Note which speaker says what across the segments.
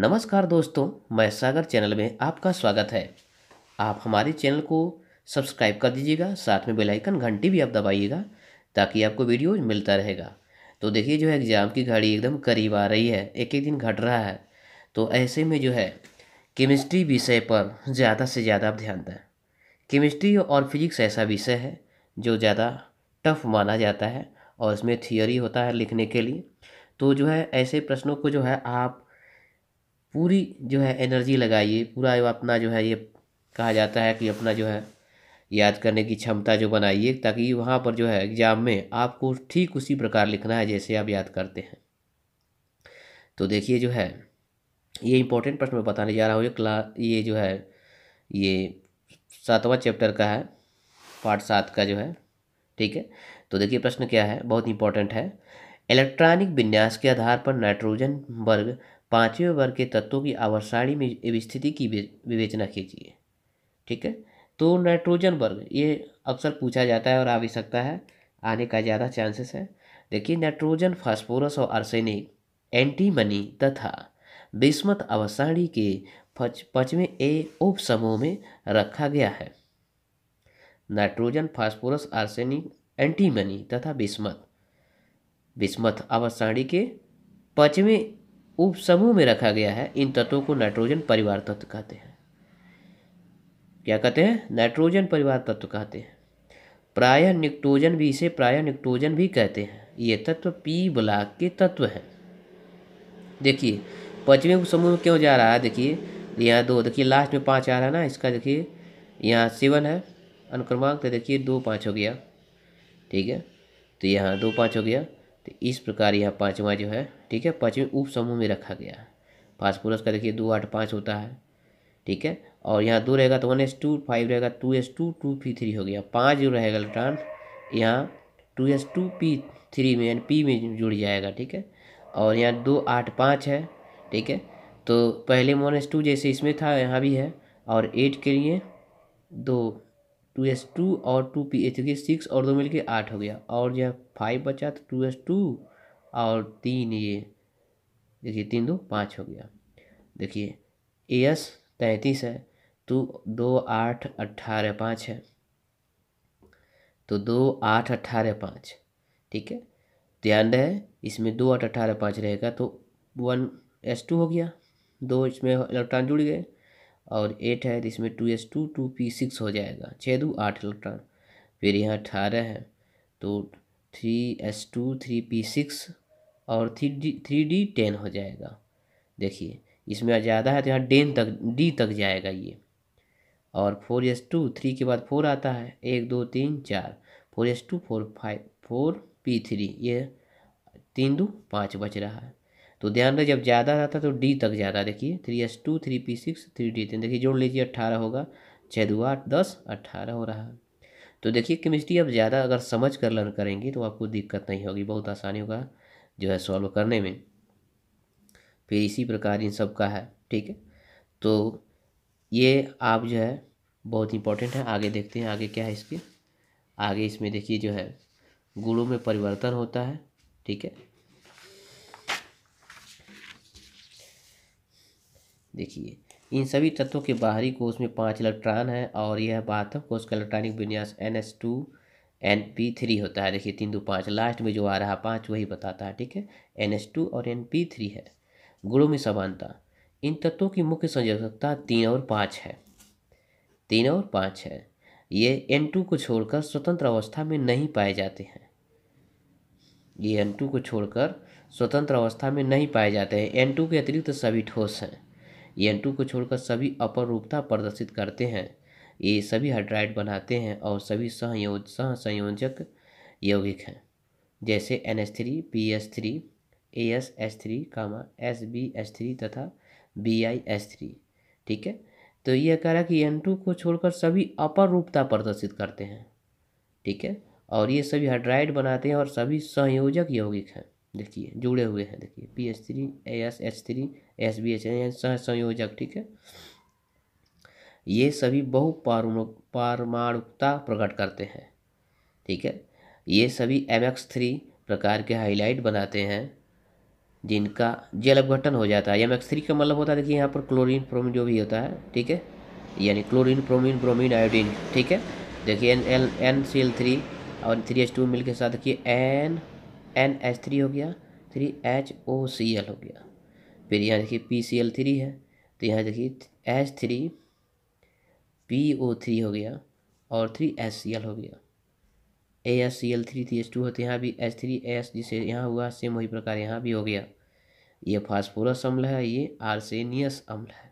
Speaker 1: नमस्कार दोस्तों मैं सागर चैनल में आपका स्वागत है आप हमारे चैनल को सब्सक्राइब कर दीजिएगा साथ में बेल आइकन घंटी भी आप दबाइएगा ताकि आपको वीडियो मिलता रहेगा तो देखिए जो है एग्ज़ाम की घड़ी एकदम करीब आ रही है एक एक दिन घट रहा है तो ऐसे में जो है केमिस्ट्री विषय पर ज़्यादा से ज़्यादा आप ध्यान दें केमिस्ट्री और फिजिक्स ऐसा विषय है जो ज़्यादा टफ माना जाता है और इसमें थियोरी होता है लिखने के लिए तो जो है ऐसे प्रश्नों को जो है आप पूरी जो है एनर्जी लगाइए पूरा अपना जो है ये कहा जाता है कि अपना जो है याद करने की क्षमता जो बनाइए ताकि वहाँ पर जो है एग्ज़ाम में आपको ठीक उसी प्रकार लिखना है जैसे आप याद करते हैं तो देखिए जो है ये इंपॉर्टेंट प्रश्न मैं बताने जा रहा हूँ ये क्ला ये जो है ये सातवां चैप्टर का है पार्ट सात का जो है ठीक है तो देखिए प्रश्न क्या है बहुत इंपॉर्टेंट है इलेक्ट्रॉनिक विन्यास के आधार पर नाइट्रोजन वर्ग पाँचवें वर्ग के तत्वों की आवर्त में स्थिति की विवेचना कीजिए ठीक है तो नाइट्रोजन वर्ग ये अक्सर पूछा जाता है और आ भी सकता है आने का ज़्यादा चांसेस है देखिए नाइट्रोजन फास्फोरस और आर्सेनिक एंटीमनी तथा बिस्मत अवसाणी के पचवें ए उप समूह में रखा गया है नाइट्रोजन फास्फोरस आर्सेनिक एंटीमनी तथा बिस्मत बिस्मत अवसाणी के पचवें उप समूह में रखा गया है इन तत्वों को नाइट्रोजन परिवार तत्व कहते हैं क्या कहते हैं नाइट्रोजन परिवार तत्व कहते हैं प्राय निक्टोजन भी इसे प्राय निक्टोजन भी कहते हैं ये तत्व पी ब्लाक के तत्व हैं देखिए समूह में क्यों जा रहा है देखिए यहाँ दो देखिए लास्ट में पाँच आ रहा है ना इसका देखिए यहाँ सेवन है अनुक्रमांक तो देखिए दो पाँच हो गया ठीक है तो यहाँ दो पाँच हो गया तो इस प्रकार यह पाँचवा जो है ठीक है पाँचवें उप समूह में रखा गया है फास्फोरस का देखिए दो आठ पाँच होता है ठीक है और यहाँ दो रहेगा तो वन एस टू फाइव रहेगा two S two two P three हो गया पाँच जो रहेगा इलेक्ट्रॉन यहाँ two S two P three में यानी पी में जुड़ जाएगा ठीक है और यहाँ दो आठ पाँच है ठीक है तो पहले वन एस टू जैसे इसमें था यहाँ भी है और एट के लिए दो टू एस टू और टू पी एच देखिए सिक्स और दो मिलके आठ हो गया और जो फाइव बचा तो टू एस टू और तीन ये देखिए तीन दो पाँच हो गया देखिए ए एस तैंतीस है तो दो आठ अट्ठारह पाँच है तो दो आठ अट्ठारह पाँच ठीक है ध्यान तो रहे इसमें दो आठ अट्ठारह पाँच रहेगा तो वन एस टू हो गया दो इसमें इलेक्ट्रॉन जुड़ गए और एट है तो इसमें two S two two P six हो जाएगा छः दो आठ इलेक्ट्रॉन फिर यहाँ अठारह है तो three S two three P six और three D three D ten हो जाएगा देखिए इसमें ज़्यादा है तो यहाँ डेन तक डी तक जाएगा ये और फोर एस टू थ्री के बाद फोर आता है एक दो तीन चार four S two four five four P three ये तीन दो पाँच बच रहा है तो ध्यान रहे जब ज़्यादा आता तो डी तक ज़्यादा देखिए three S two three P six three D तीन देखिए जोड़ लीजिए अट्ठारह होगा छः दो आठ दस अट्ठारह हो रहा है तो देखिए केमिस्ट्री अब ज़्यादा अगर समझ कर लर्न करेंगी तो आपको दिक्कत नहीं होगी बहुत आसानी होगा जो है सॉल्व करने में फिर इसी प्रकार इन सब का है ठीक है तो ये आप जो है बहुत इंपॉर्टेंट है आगे देखते हैं आगे क्या है इसके आगे इसमें देखिए जो है गुणों में परिवर्तन होता है ठीक है देखिए इन सभी तत्वों के बाहरी कोष में पांच इलेक्ट्रॉन है और यह बाधव कोष का इलेक्ट्रॉनिक विन्यास N S two N P three होता है देखिए तीन दो पाँच लास्ट में जो आ रहा है पाँच वही बताता है ठीक है एन एस टू और एन पी थ्री है गुणों में समानता इन तत्वों की मुख्य संयोजकता तीन और पाँच है तीन और पाँच है ये एन टू को छोड़कर स्वतंत्र अवस्था में नहीं पाए जाते हैं ये एन टू को छोड़कर स्वतंत्र अवस्था में नहीं पाए जाते हैं एन टू के अतिरिक्त सभी ठोस हैं एन टू को छोड़कर सभी अपर रूपता प्रदर्शित करते हैं ये सभी हाइड्राइड बनाते हैं और सभी सहयोज सह संयोजक यौगिक हैं जैसे N S three P S three A S S three comma S B S three तथा बी आई एस थ्री ठीक है तो यह कह रहा है कि एन टू को छोड़कर सभी अपर रूपता प्रदर्शित करते हैं ठीक है और ये सभी हाइड्राइड बनाते हैं और सभी संयोजक यौगिक हैं देखिए जुड़े हुए हैं देखिए P H three A S H three S B H सह संयोजक ठीक है ये सभी बहु पारमाणुकता प्रकट करते हैं ठीक है ये सभी एम एक्स थ्री प्रकार के हाईलाइट बनाते हैं जिनका जल अपघटन हो जाता है एम एक्स थ्री का मतलब होता है देखिए यहाँ पर क्लोरीन प्रोमीन जो भी होता है ठीक है यानी क्लोरीन प्रोमीन ब्रोमीन आयोडीन ठीक है देखिए N L N C L three और थ्री एच टू मिल के साथ देखिए एन एन एच थ्री हो गया three H O C L हो गया फिर यहाँ देखिए पी सी एल थ्री है तो यहाँ देखिए H three P O three हो गया और थ्री एच सी एल हो गया A S C L three थी एस टू होते तो यहाँ भी एच थ्री एस जिसे यहाँ हुआ सेम वही प्रकार यहाँ भी हो गया ये फास्फोरस अम्ल है ये आर्सेनियस अम्ल है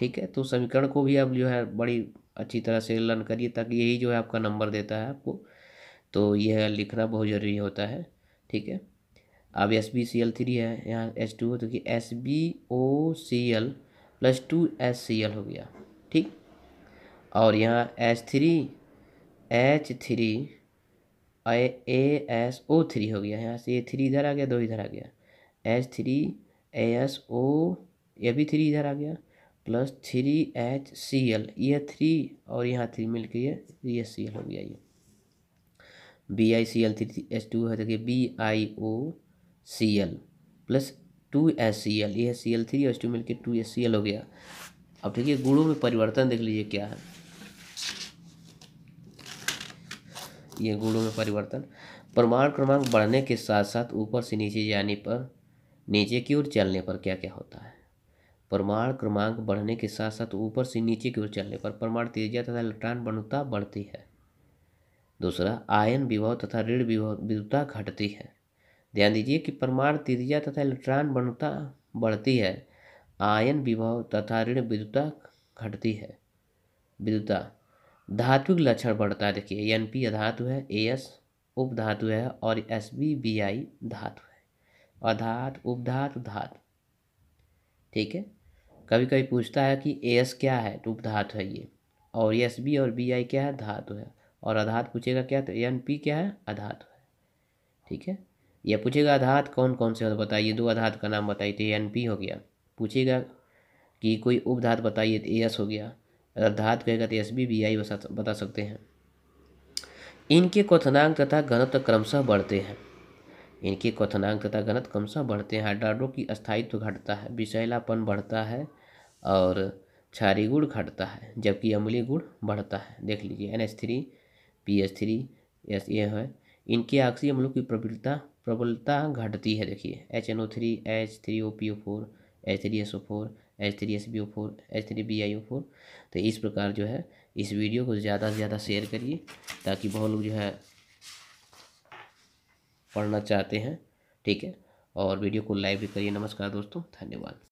Speaker 1: ठीक है तो समीकरण को भी आप जो है बड़ी अच्छी तरह से लर्न करिए ताकि यही जो है आपका नंबर देता है आपको तो यह लिखना बहुत ज़रूरी होता है ठीक है अब S B C L three है यहाँ एच टू तो कि S B O C L plus two S C L हो गया ठीक और यहाँ H three H three A S O three हो गया यहाँ से ये थ्री इधर आ गया दो इधर आ गया H three A S O ये भी थ्री इधर आ गया plus three H C L ये थ्री और यहाँ थ्री मिल के ये सी एल हो गया ये B I C L three H two है देखिए B I O C L plus two S C L ये C L three H two मिलकर टू एस सी एल हो गया अब देखिए गुणों में परिवर्तन देख लीजिए क्या है ये गुणों में परिवर्तन परमाणु क्रमांक बढ़ने के साथ साथ ऊपर से नीचे जाने पर नीचे की ओर चलने पर क्या क्या होता है परमाणु क्रमांक बढ़ने के साथ साथ ऊपर से नीचे की ओर चलने पर परमाणु तेजिया तथा इलेक्ट्रॉन बनुता बढ़ती है दूसरा आयन विभव तथा ऋण विभव विद्युता घटती है ध्यान दीजिए कि प्रमाण तिरिया तथा इलेक्ट्रॉन बनता बढ़ती है आयन विभव तथा ऋण विद्युता घटती है विद्युता धात्विक लक्षण बढ़ता है देखिए एन पी अधातु है ए एस उप धातु है और एस बी बी आई धातु है अधात उपधात धातु ठीक है कभी कभी पूछता है कि ए एस क्या है तो उपधातु है ये और एस बी और बी आई क्या है धातु है और आधात पूछेगा क्या तो एन पी क्या है आधात है ठीक है या पूछेगा आधात कौन कौन से बताइए दो आधात का नाम बताइए तो एन पी हो गया पूछेगा कि कोई उपधात बताइए तो ए एस हो गया अगर धात कहेगा तो एस बी बी आई बता सकते हैं इनके क्वथनांक तथा घनत्व क्रमशः बढ़ते हैं इनके क्वथनांक तथा घनत्व क्रमशः बढ़ते हैं हाइड्राडो की स्थायित्व घटता है विषैलापन बढ़ता है और क्षारी गुण घटता है जबकि अम्लीय गुण बढ़ता है देख लीजिए N S three P H three S ये है इनके आग हम लोग की प्रबलता प्रबलता घटती है देखिए H N O three H three O P O four H three S O four H three S B O four H three B I O four तो इस प्रकार जो है इस वीडियो को ज़्यादा से ज़्यादा शेयर करिए ताकि बहुत लोग जो है पढ़ना चाहते हैं ठीक है और वीडियो को लाइक भी करिए नमस्कार दोस्तों धन्यवाद